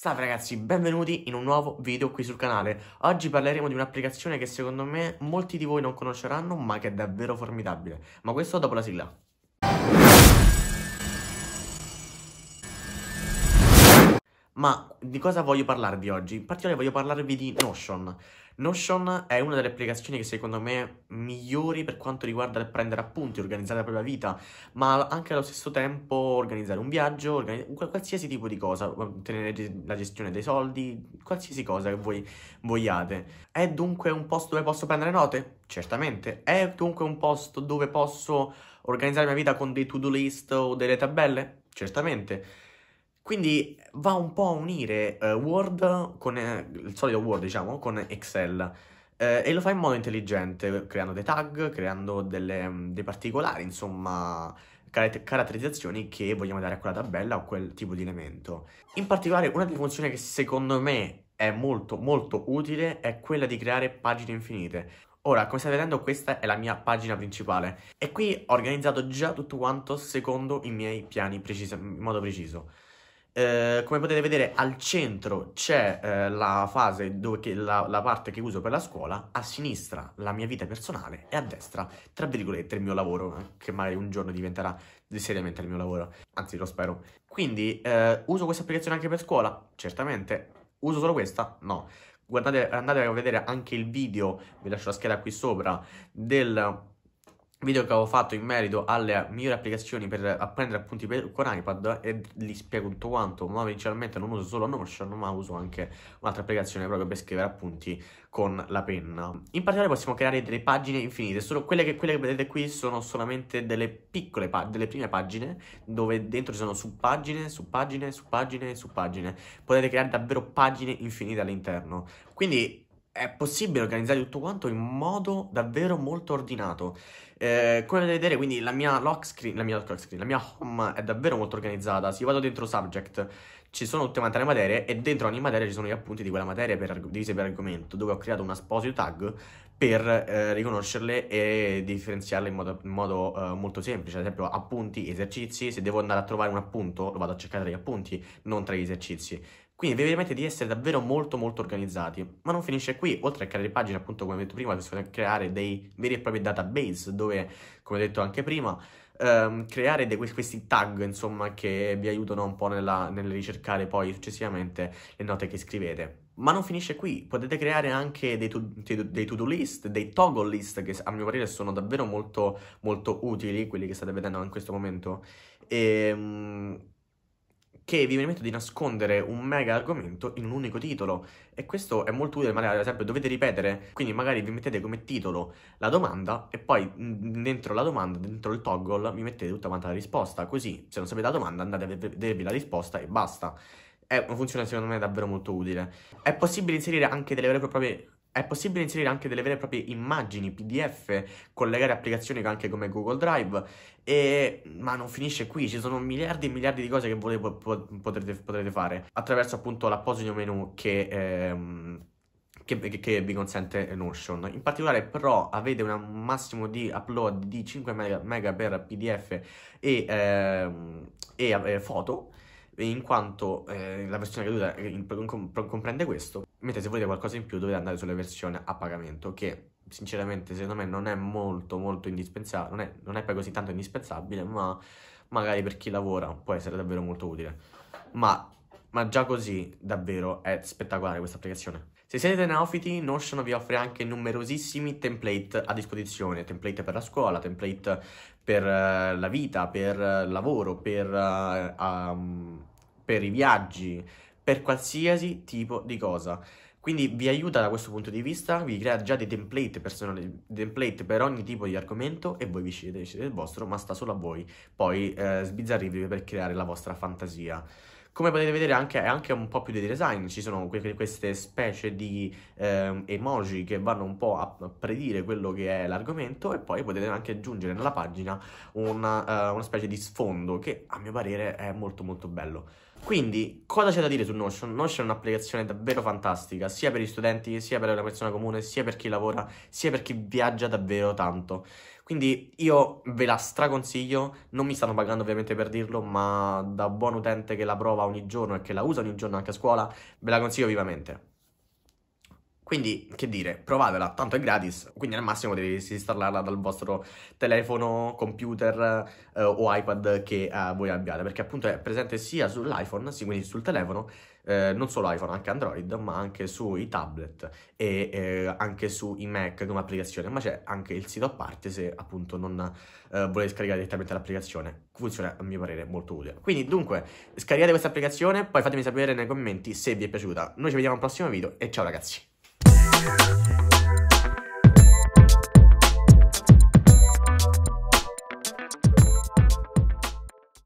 Salve ragazzi, benvenuti in un nuovo video qui sul canale. Oggi parleremo di un'applicazione che secondo me molti di voi non conosceranno ma che è davvero formidabile. Ma questo dopo la sigla. Ma di cosa voglio parlarvi oggi? In particolare voglio parlarvi di Notion. Notion è una delle applicazioni che secondo me migliori per quanto riguarda il prendere appunti, organizzare la propria vita, ma anche allo stesso tempo organizzare un viaggio, organizz- qualsiasi tipo di cosa, uhm, tenere la gestione dei soldi, qualsiasi cosa che voi vogliate. È dunque un posto dove posso prendere note? Certamente. È dunque un posto dove posso organizzare la mia vita con dei to-do list o delle tabelle? Certamente. Quindi va un po' a unire eh, Word con eh, il solito Word, diciamo, con Excel. Eh, e lo fa in modo intelligente, creando dei tag, creando delle, mm, dei particolari, insomma, car- caratterizzazioni che vogliamo dare a quella tabella o a quel tipo di elemento. In particolare, una delle funzioni che secondo me è molto, molto utile è quella di creare pagine infinite. Ora, come state vedendo, questa è la mia pagina principale e qui ho organizzato già tutto quanto secondo i miei piani precisa- in modo preciso. Eh, come potete vedere al centro c'è eh, la fase, dove, che, la, la, parte che uso per la scuola, a sinistra la mia vita personale e a destra, tra virgolette, il mio lavoro, eh, che magari un giorno diventerà seriamente il mio lavoro, anzi lo spero. Quindi eh, uso questa applicazione anche per scuola? Certamente. Uso solo questa? No. Guardate, andate a vedere anche il video, vi lascio la scheda qui sopra, del video che avevo fatto in merito alle migliori applicazioni per apprendere appunti per, con iPad e li spiego tutto quanto, ma principalmente non uso solo Notion, ma uso anche un'altra applicazione proprio per scrivere appunti con la penna. In particolare possiamo creare delle pagine infinite, solo quelle che, quelle che vedete qui sono solamente delle piccole pagine, delle prime pagine, dove dentro ci sono su su pagine, pagine, su pagine, su pagine. Potete creare davvero pagine infinite all'interno. Quindi è possibile organizzare tutto quanto in modo davvero molto ordinato. Eh, come potete vedere, quindi la mia lock screen, la mia lock screen, la mia home è davvero molto organizzata. Se io vado dentro subject, ci sono tutte quante le materie e dentro ogni materia ci sono gli appunti di quella materia per, divise per argomento, dove ho creato una esposito tag per eh, riconoscerle e differenziarle in modo, in modo eh, molto semplice, ad esempio appunti, esercizi, se devo andare a trovare un appunto lo vado a cercare tra gli appunti, non tra gli esercizi. Quindi vi permette di essere davvero molto molto organizzati. Ma non finisce qui, oltre a creare pagine, appunto come ho detto prima, si creare dei veri e propri database dove, come ho detto anche prima, ehm, creare dei, questi tag, insomma, che vi aiutano un po' nella, nel ricercare poi successivamente le note che scrivete. Ma non finisce qui, potete creare anche dei to, dei to, do list, dei toggle list che a mio parere sono davvero molto molto utili, quelli che state vedendo in questo momento. E, ehm, che vi permette di nascondere un mega argomento in un unico titolo. E questo è molto utile, magari ad esempio dovete ripetere, quindi magari vi mettete come titolo la domanda e poi mm, dentro la domanda, dentro il toggle, vi mettete tutta quanta la risposta. Così, se non sapete la domanda, andate a vedervi la risposta e basta. È una funzione secondo me davvero molto utile. È possibile inserire anche delle vere e proprie è possibile inserire anche delle vere e proprie immagini, PDF, collegare applicazioni anche come Google Drive, e... ma non finisce qui, ci sono miliardi e miliardi di cose che volevo, potrete, potrete, fare attraverso appunto l'apposito menu che... Ehm, che, che, vi consente Notion. In particolare però avete un massimo di upload di 5 mega, mega per PDF e, ehm, e eh, foto in quanto eh, la versione gratuita comprende questo, mentre se volete qualcosa in più dovete andare sulla versione a pagamento, che sinceramente secondo me non è molto molto indispensabile, non è, non è per così tanto indispensabile, ma magari per chi lavora può essere davvero molto utile. Ma, ma già così davvero è spettacolare questa applicazione. Se siete neofiti, Notion vi offre anche numerosissimi template a disposizione, template per la scuola, template per eh, la vita, per eh, il lavoro, per uh, um, per i viaggi, per qualsiasi tipo di cosa. Quindi vi aiuta da questo punto di vista, vi crea già dei template, personali, template per ogni tipo di argomento e voi vi scegliete, scegliete il vostro, ma sta solo a voi poi eh, sbizzarrirvi per creare la vostra fantasia. Come potete vedere anche, è anche un po' più di design, ci sono que- queste specie di eh, emoji che vanno un po' a predire quello che è l'argomento e poi potete anche aggiungere nella pagina una, uh, eh, una specie di sfondo che a mio parere è molto molto bello. Quindi, cosa c'è da dire su Notion? Notion è un'applicazione davvero fantastica, sia per gli studenti, sia per la persona comune, sia per chi lavora, sia per chi viaggia davvero tanto. Quindi io ve la straconsiglio, non mi stanno pagando ovviamente per dirlo, ma da buon utente che la prova ogni giorno e che la usa ogni giorno anche a scuola, ve la consiglio vivamente. Quindi, che dire, provatela, tanto è gratis, quindi al massimo dovete installarla dal vostro telefono, computer eh, o iPad che eh, voi abbiate, perché appunto è presente sia sull'iPhone, sì, quindi sul telefono, eh, non solo iPhone, anche Android, ma anche sui tablet e eh, anche sui Mac come applicazione, ma c'è anche il sito a parte se appunto non eh, volete scaricare direttamente l'applicazione. Funziona, a mio parere, molto utile. Quindi, dunque, scaricate questa applicazione, poi fatemi sapere nei commenti se vi è piaciuta. Noi ci vediamo al prossimo video e ciao ragazzi! Yeah.